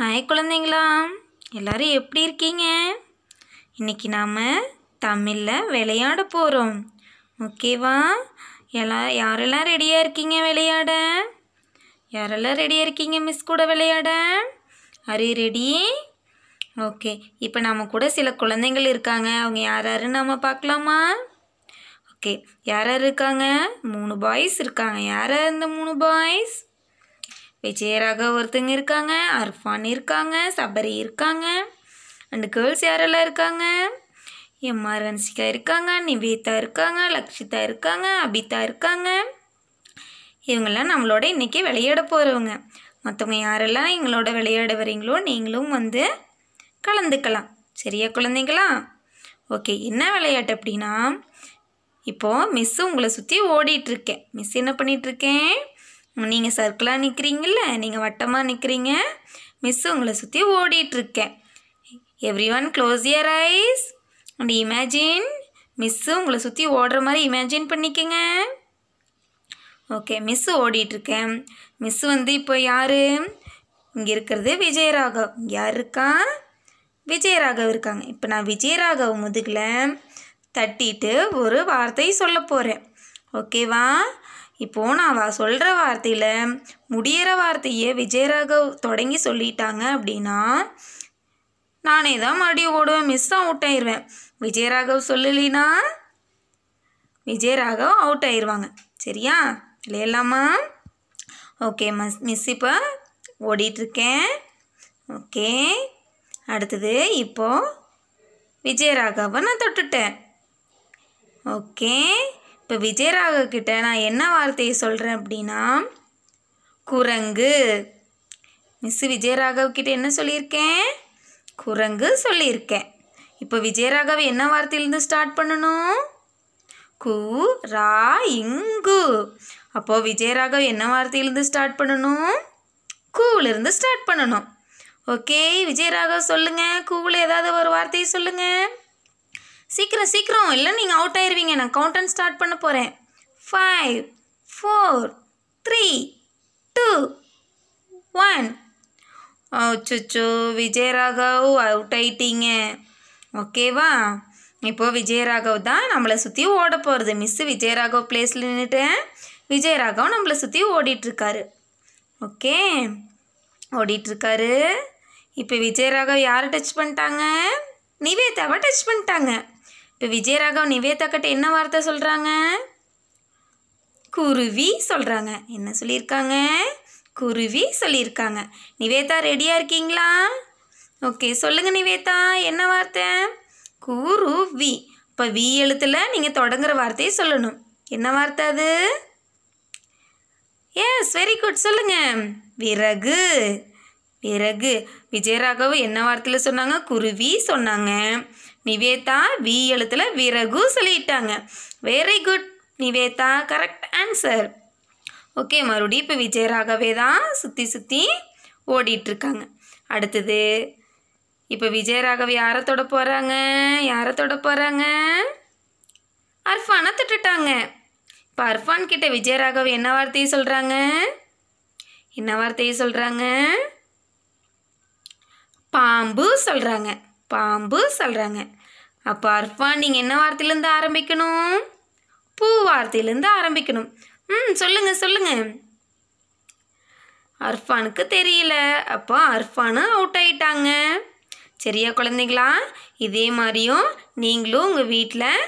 hi குழந்தைங்களா எல்லோரும் எப்படி இருக்கீங்க இன்றைக்கி நாம் தமிழில் விளையாட போகிறோம் ஓகேவா எல்லா யாரெல்லாம் ரெடியாக இருக்கீங்க விளையாட யாரெல்லாம் ரெடியாக இருக்கீங்க மிஸ் கூட விளையாட அரி ரெடி ஓகே இப்போ நம்ம கூட சில குழந்தைங்கள் இருக்காங்க அவங்க யார் யாருன்னு நம்ம பார்க்கலாமா ஓகே யார் யார் இருக்காங்க மூணு பாய்ஸ் இருக்காங்க யார் இந்த மூணு பாய்ஸ் விஜயராக ஒருத்தங்க இருக்காங்க அர்ஃபான் இருக்காங்க சபரி இருக்காங்க அண்டு கேர்ள்ஸ் யாரெல்லாம் இருக்காங்க எம்ஆர் ஹன்சிகா இருக்காங்க நிவேதா இருக்காங்க லக்ஷிதா இருக்காங்க அபிதா இருக்காங்க இவங்கெல்லாம் நம்மளோட இன்றைக்கி விளையாட போகிறவங்க மற்றவங்க யாரெல்லாம் எங்களோட விளையாட வரீங்களோ நீங்களும் வந்து கலந்துக்கலாம் சரியா குழந்தைங்களா ஓகே என்ன விளையாட்டு அப்படின்னா இப்போது மிஸ் உங்களை சுற்றி ஓடிட்டுருக்கேன் மிஸ் என்ன பண்ணிகிட்ருக்கேன் நீங்கள் சர்க்கிளாக நிற்கிறீங்கள நீங்கள் வட்டமாக நிற்கிறீங்க மிஸ் உங்களை சுற்றி ஓடிட்டுருக்கேன் every one close your eyes and imagine miss உங்களை சுற்றி ஓடுற மாதிரி இமேஜின் பண்ணிக்கோங்க ஓகே மிஸ்ஸு ஓடிட்டுருக்கேன் மிஸ் வந்து இப்போ யார் இங்கே இருக்கிறது விஜயராகவ் யார் இருக்கா விஜயராகவ் இருக்காங்க இப்போ நான் விஜயராகவ் முதுகில் தட்டிட்டு ஒரு வார்த்தை சொல்ல போகிறேன் ஓகேவா இப்போது நான் அவ சொல்கிற வார்த்தையில் முடியிற வார்த்தையே விஜயராகவ் தொடங்கி சொல்லிட்டாங்க அப்படின்னா நானே தான் மறுபடியும் ஓடுவேன் மிஸ் அவுட் ஆயிடுவேன் விஜயராகவ் சொல்லலினா விஜயராகவ் அவுட் ஆயிடுவாங்க சரியா இல்லையெல்லாமா ஓகே மிஸ் மிஸ் இப்போ ஓடிட்டுருக்கேன் ஓகே அடுத்தது இப்போது விஜயராகவை நான் தொட்டுட்டேன் ஓகே இப்போ கிட்ட நான் என்ன வார்த்தையை சொல்கிறேன் அப்படின்னா குரங்கு மிஸ் விஜயராகவ் கிட்ட என்ன சொல்லியிருக்கேன் குரங்கு சொல்லியிருக்கேன் இப்போ விஜயராகவ் என்ன வார்த்தையிலேருந்து ஸ்டார்ட் பண்ணணும் கு ரா இங்கு அப்போது விஜயராகவ் என்ன வார்த்தையிலேருந்து ஸ்டார்ட் பண்ணணும் கூவிலேருந்து ஸ்டார்ட் பண்ணணும் ஓகே விஜயராகவ் சொல்லுங்கள் கூவில் ஏதாவது ஒரு வார்த்தையை சொல்லுங்கள் சீக்கிரம் சீக்கிரம் இல்லை நீங்கள் அவுட் ஆயிடுவீங்க நான் கவுண்டன் ஸ்டார்ட் பண்ண போகிறேன் five four three two one அச்சோ விஜயராகவ் அவுட் ஆயிட்டீங்க ஓகேவா இப்போது விஜயராகவ் தான் நம்மளை சுற்றி ஓட போகிறது மிஸ்ஸு விஜயராகவ் பிளேஸில் நின்றுட்டு விஜயராகவ் நம்மளை சுற்றி ஓடிட்டுருக்காரு ஓகே ஓடிட்டுருக்காரு இப்போ விஜயராகவ் யார் டச் பண்ணிட்டாங்க நிவேதாவை டச் பண்ணிட்டாங்க இப்போ விஜயராகவ் நிவேதா கிட்ட என்ன வார்த்தை சொல்கிறாங்க குருவி சொல்கிறாங்க என்ன சொல்லியிருக்காங்க குருவி சொல்லியிருக்காங்க நிவேதா ரெடியாக இருக்கீங்களா ஓகே சொல்லுங்கள் நிவேதா என்ன வார்த்தை குருவி இப்போ வி எழுத்தில் நீங்கள் தொடங்குற வார்த்தையை சொல்லணும் என்ன வார்த்தை அது எஸ் வெரி குட் சொல்லுங்கள் விறகு விறகு விஜயராகவ் என்ன வார்த்தையில் சொன்னாங்க குருவி சொன்னாங்க நிவேதா வி எழுத்தில் விறகு சொல்லிட்டாங்க very good Nivetha correct answer okay மறுபடியும் இப்போ விஜயராகவே தான் சுற்றி சுற்றி ஓடிட்டுருக்காங்க அடுத்தது இப்போ விஜயராகவ யாரை தொட போகிறாங்க யாரை தொட போகிறாங்க அர்ஃபானை தொட்டுட்டாங்க இப்போ அர்ஃபான் கிட்ட விஜயராகவ் என்ன வார்த்தையை சொல்கிறாங்க என்ன வார்த்தையை சொல்கிறாங்க பாம்பு சொல்கிறாங்க பாம்பு சொல்கிறாங்க அப்போ அர்ஃபான் நீங்கள் என்ன வார்த்தையிலேருந்து ஆரம்பிக்கணும் பூ வார்த்தையிலேருந்து ஆரம்பிக்கணும் ம் சொல்லுங்கள் சொல்லுங்கள் அர்ஃபானுக்கு தெரியல அப்போ அர்ஃபானு அவுட் ஆயிட்டாங்க சரியா குழந்தைங்களா இதே மாதிரியும் நீங்களும் உங்கள் வீட்டில்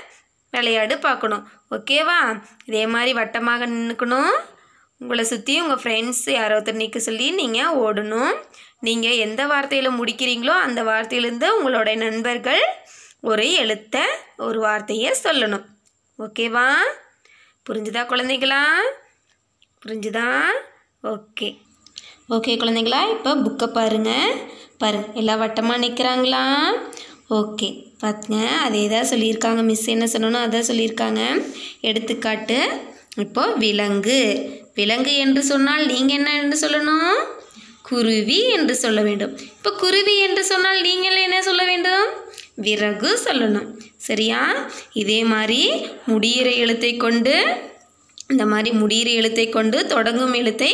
விளையாடு பார்க்கணும் ஓகேவா இதே மாதிரி வட்டமாக நின்றுக்கணும் உங்களை சுற்றி உங்கள் ஃப்ரெண்ட்ஸ் யாரோ ஒருத்தர் நிற்க சொல்லி நீங்கள் ஓடணும் நீங்கள் எந்த வார்த்தையில் முடிக்கிறீங்களோ அந்த வார்த்தையிலேருந்து உங்களோட நண்பர்கள் ஒரு எழுத்தை ஒரு வார்த்தையை சொல்லணும் ஓகேவா புரிஞ்சுதா குழந்தைங்களா புரிஞ்சுதா ஓகே ஓகே குழந்தைங்களா இப்போ புக்கை பாருங்கள் பாரு எல்லா வட்டமாக நிற்கிறாங்களா ஓகே பார்த்துங்க அதே தான் சொல்லியிருக்காங்க மிஸ் என்ன சொல்லணும் அதான் சொல்லியிருக்காங்க எடுத்துக்காட்டு இப்போது விலங்கு விலங்கு என்று சொன்னால் நீங்கள் என்ன என்று சொல்லணும் குருவி என்று சொல்ல வேண்டும் இப்போ குருவி என்று சொன்னால் நீங்கள் என்ன சொல்ல வேண்டும் விறகு சொல்லணும் சரியா இதே மாதிரி முடியிற எழுத்தை கொண்டு இந்த மாதிரி முடியிற எழுத்தை கொண்டு தொடங்கும் எழுத்தை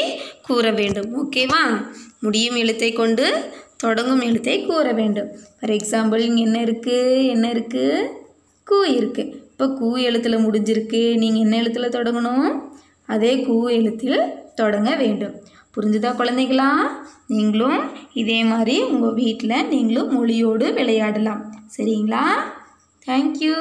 கூற வேண்டும் ஓகேவா முடியும் எழுத்தை கொண்டு தொடங்கும் எழுத்தை கூற வேண்டும் ஃபார் எக்ஸாம்பிள் இங்கே என்ன இருக்குது என்ன இருக்குது கூ இருக்குது இப்போ கூ எழுத்தில் முடிஞ்சிருக்கு நீங்கள் என்ன எழுத்தில் தொடங்கணும் அதே கூ எழுத்தில் தொடங்க வேண்டும் புரிஞ்சுதா குழந்தைகளா நீங்களும் இதே மாதிரி உங்கள் வீட்டில் நீங்களும் மொழியோடு விளையாடலாம் சரிங்களா தேங்க்யூ